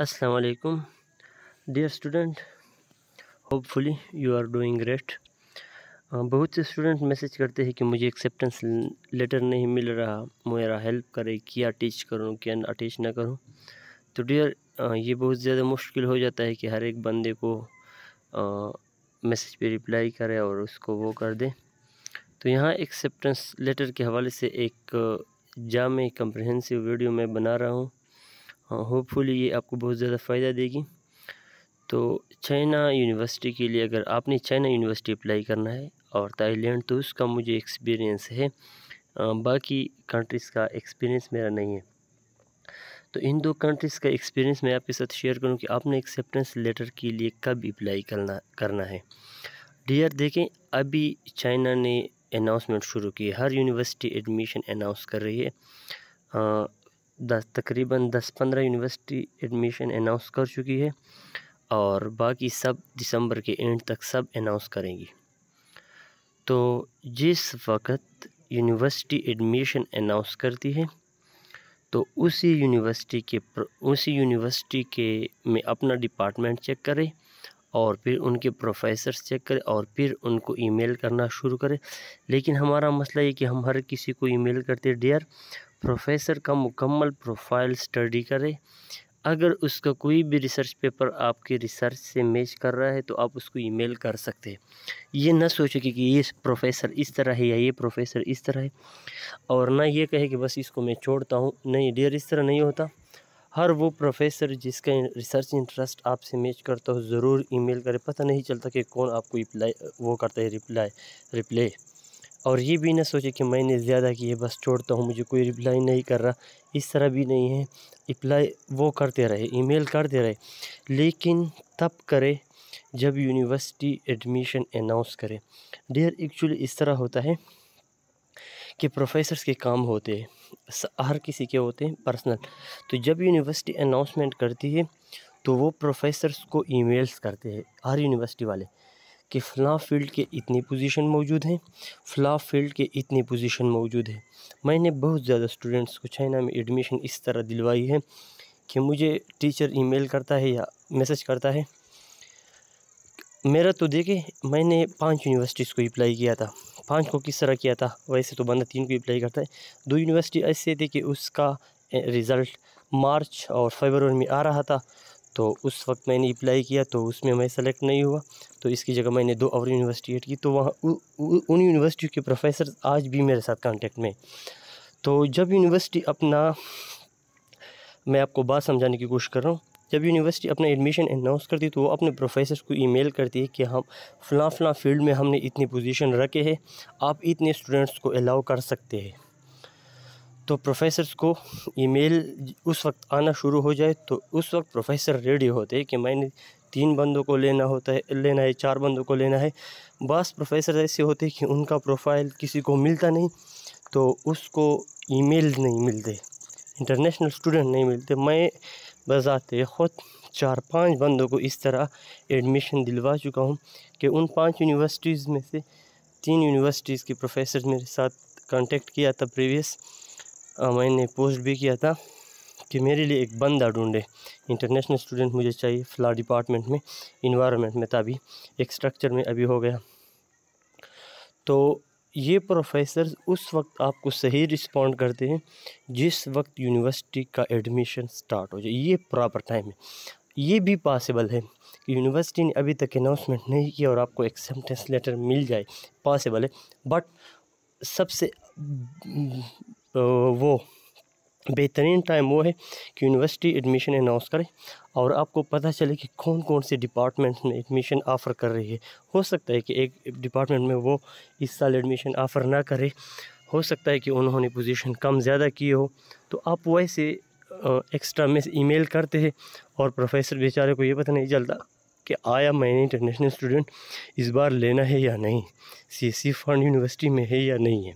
अस्सलाम वालेकुम dear student hopefully you are doing great बहुत से स्टूडेंट मैसेज करते हैं कि मुझे एक्सेप्टेंस लेटर नहीं मिल रहा मेरा हेल्प करे क्या टीच करूँ क्या अटैच ना करूँ तो डियर uh, ये बहुत ज़्यादा मुश्किल हो जाता है कि हर एक बंदे को मैसेज uh, पे रिप्लाई करे और उसको वो कर दे तो यहाँ एक्सेप्टेंस लेटर के हवाले से एक जाम कम्प्रहेंसिव वीडियो मैं बना रहा हूँ होपफुली ये आपको बहुत ज़्यादा फ़ायदा देगी तो चाइना यूनिवर्सिटी के लिए अगर आपने चाइना यूनिवर्सिटी अप्लाई करना है और थाईलैंड तो उसका मुझे एक्सपीरियंस है बाकी कंट्रीज़ का एक्सपीरियंस मेरा नहीं है तो इन दो कंट्रीज़ का एक्सपीरियंस मैं आपके साथ शेयर करूँ कि आपने एक्सेप्टेंस लेटर के लिए कब अप्लाई करना करना है डियर देखें अभी चाइना ने अनाउंसमेंट शुरू की हर यूनिवर्सिटी एडमिशन अनाउंस कर रही है दस तकरीबन दस पंद्रह यूनिवर्सिटी एडमिशन अनाउंस कर चुकी है और बाकी सब दिसंबर के एंड तक सब अनाउंस करेंगी तो जिस वक्त यूनिवर्सिटी एडमिशन अनाउंस करती है तो उसी यूनिवर्सिटी के उसी यूनिवर्सिटी के में अपना डिपार्टमेंट चेक करें और फिर उनके प्रोफेसर चेक करें और फिर उनको ईमेल करना शुरू करें लेकिन हमारा मसला ये कि हम हर किसी को ईमेल करते हैं डियर प्रोफेसर का मुकम्मल प्रोफाइल स्टडी करें अगर उसका कोई भी रिसर्च पेपर आपके रिसर्च से मैच कर रहा है तो आप उसको ईमेल कर सकते हैं ये ना सोचें कि, कि ये प्रोफेसर इस तरह है या ये प्रोफेसर इस तरह है और ना ये कहे कि बस इसको मैं छोड़ता हूँ नहीं डियर इस तरह नहीं होता हर वो प्रोफेसर जिसका रिसर्च इंटरेस्ट आपसे मैच करता हो ज़रूर ईमेल करें पता नहीं चलता कि कौन आपको रिप्लाई वो करता है रिप्लाई रिप्लाई और ये भी ना सोचे कि मैंने ज़्यादा किए बस छोड़ता हूँ मुझे कोई रिप्लाई नहीं कर रहा इस तरह भी नहीं है रिप्लाई वो करते रहे ईमेल करते रहे लेकिन तब करे जब यूनिवर्सिटी एडमिशन अनाउंस करे डेयर एक्चुअली इस तरह होता है कि प्रोफेसर्स के काम होते हैं हर किसी के होते हैं पर्सनल तो जब यूनिवर्सिटी अनाउंसमेंट करती है तो वो प्रोफेसर्स को ईमेल्स करते हैं हर यूनिवर्सिटी वाले कि फ़लाँ फील्ड के इतनी पोजीशन मौजूद हैं फ़लाँ फील्ड के इतनी पोजीशन मौजूद है मैंने बहुत ज़्यादा स्टूडेंट्स को चाइना में एडमिशन इस तरह दिलवाई है कि मुझे टीचर ईमेल करता है या मैसेज करता है मेरा तो देखे मैंने पांच यूनिवर्सिटीज़ को अप्लाई किया था पांच को किस तरह किया था वैसे तो बंदा तीन को अप्लाई करता है दो यूनिवर्सिटी ऐसे थी कि उसका रिज़ल्ट मार्च और फरवरी में आ रहा था तो उस वक्त मैंने अप्लाई किया तो उसमें मैं सेलेक्ट नहीं हुआ तो इसकी जगह मैंने दो और यूनिवर्सिटी एड की तो वहाँ उन यूनिवर्सिटी के प्रोफेसर आज भी मेरे साथ कांटेक्ट में तो जब यूनिवर्सिटी अपना मैं आपको बात समझाने की कोशिश कर रहा हूँ जब यूनिवर्सिटी अपना एडमिशन अनाउंस करती है तो वो अपने प्रोफेसर को ईमेल करती है कि हम फ़लाँ फ़लाँ फील्ड में हमने इतनी पोजीशन रखे हैं आप इतने स्टूडेंट्स को अलाउ कर सकते हैं तो प्रोफेसर्स को ईमेल उस वक्त आना शुरू हो जाए तो उस वक्त प्रोफेसर रेडी होते कि मैंने तीन बंदों को लेना होता है लेना है चार बंदों को लेना है बस प्रोफेसर ऐसे होते कि उनका प्रोफाइल किसी को मिलता नहीं तो उसको ईमेल नहीं मिलते इंटरनेशनल स्टूडेंट नहीं मिलते मैं बजाते ख़ुद चार पांच बंदों को इस तरह एडमिशन दिलवा चुका हूँ कि उन पांच यूनिवर्सिटीज़ में से तीन यूनिवर्सिटीज़ के प्रोफेसर मेरे साथ कांटेक्ट किया था प्रीवियस मैंने पोस्ट भी किया था कि मेरे लिए एक बंदा ढूंढे इंटरनेशनल स्टूडेंट मुझे चाहिए फ्ला डिपार्टमेंट में इन्वामेंट में तभी एक स्ट्रक्चर में अभी हो गया तो ये प्रोफेसर उस वक्त आपको सही रिस्पॉन्ड करते हैं जिस वक्त यूनिवर्सिटी का एडमिशन स्टार्ट हो जाए ये प्रॉपर टाइम है ये भी पॉसिबल है कि यूनिवर्सिटी ने अभी तक अनाउंसमेंट नहीं किया और आपको एक्सेप्टेंस लेटर मिल जाए पॉसिबल है बट सबसे तो वो बेहतरीन टाइम वो है कि यूनिवर्सिटी एडमिशन अनाउंस करे और आपको पता चले कि कौन कौन से डिपार्टमेंट्स में एडमिशन ऑफ़र कर रही है हो सकता है कि एक डिपार्टमेंट में वो इस साल एडमिशन ऑफ़र ना करे हो सकता है कि उन्होंने पोजीशन कम ज़्यादा किए हो तो आप वैसे एक्स्ट्रा में ईमेल करते हैं और प्रोफेसर बेचारे को ये पता नहीं चलता कि आया मैंने इंटरनेशनल स्टूडेंट इस बार लेना है या नहीं सी फंड यूनिवर्सिटी में है या नहीं है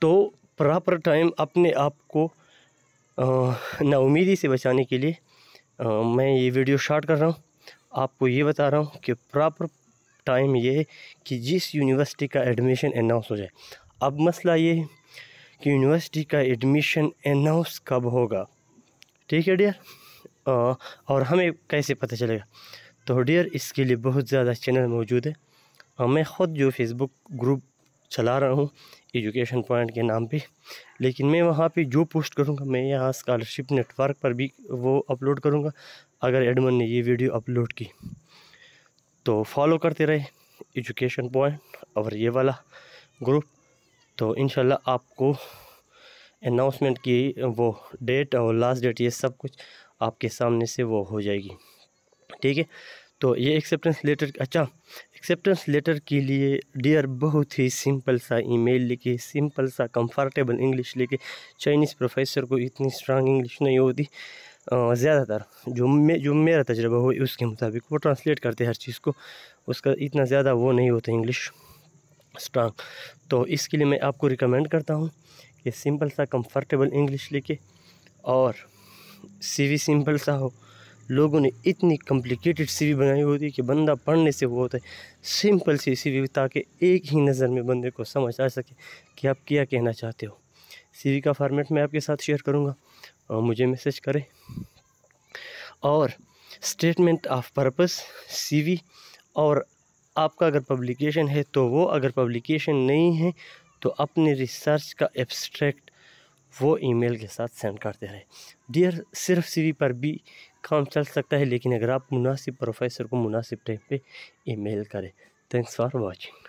तो प्रॉपर टाइम अपने आप को नाउमीदी से बचाने के लिए आ, मैं ये वीडियो शार्ट कर रहा हूँ आपको ये बता रहा हूँ कि प्रॉपर टाइम ये है कि जिस यूनिवर्सिटी का एडमिशन अनाउंस हो जाए अब मसला ये है कि यूनिवर्सिटी का एडमिशन अनाउंस कब होगा ठीक है डियर और हमें कैसे पता चलेगा तो डियर इसके लिए बहुत ज़्यादा चैनल मौजूद है मैं ख़ुद जो फेसबुक ग्रुप चला रहा हूँ एजुकेशन पॉइंट के नाम पे लेकिन मैं वहाँ पे जो पोस्ट करूँगा मैं यहाँ स्कॉलरशिप नेटवर्क पर भी वो अपलोड करूँगा अगर एडमन ने ये वीडियो अपलोड की तो फॉलो करते रहे एजुकेशन पॉइंट और ये वाला ग्रुप तो इन आपको अनाउंसमेंट की वो डेट और लास्ट डेट ये सब कुछ आपके सामने से वो हो जाएगी ठीक है तो ये एक्सेप्टेंस लेटर अच्छा एक्सेप्टेंस लेटर के लिए डियर बहुत ही सिंपल सा ईमेल लिखे सिंपल सा कंफर्टेबल इंग्लिश लिखे चाइनीज़ प्रोफेसर को इतनी स्ट्रांग इंग्लिश नहीं होती ज़्यादातर जो मे जो मेरा तजर्बा हो उसके मुताबिक वो ट्रांसलेट करते हर चीज़ को उसका इतना ज़्यादा वो नहीं होता इंग्लिश स्ट्रांग तो इसके लिए मैं आपको रिकमेंड करता हूँ कि सिंपल सा कम्फर्टेबल इंग्लिश लिखे और सी सिंपल सा हो लोगों ने इतनी कॉम्प्लिकेटेड सीवी बनाई होती है कि बंदा पढ़ने से वो होता है सिंपल सी सीवी ताकि एक ही नज़र में बंदे को समझ आ सके कि आप क्या कहना चाहते हो सीवी का फॉर्मेट मैं आपके साथ शेयर करूँगा और मुझे मैसेज करें और स्टेटमेंट ऑफ पर्पस सीवी और आपका अगर पब्लिकेशन है तो वो अगर पब्लिकेशन नहीं है तो अपने रिसर्च का एब्स्ट्रैक्ट वो ईमेल के साथ सेंड करते रहे डियर सिर्फ सीवी पर भी काम चल सकता है लेकिन अगर आप मुनासिब प्रोफेसर को मुनासिब टाइम पे ईमेल करें थैंक्स फॉर वाचिंग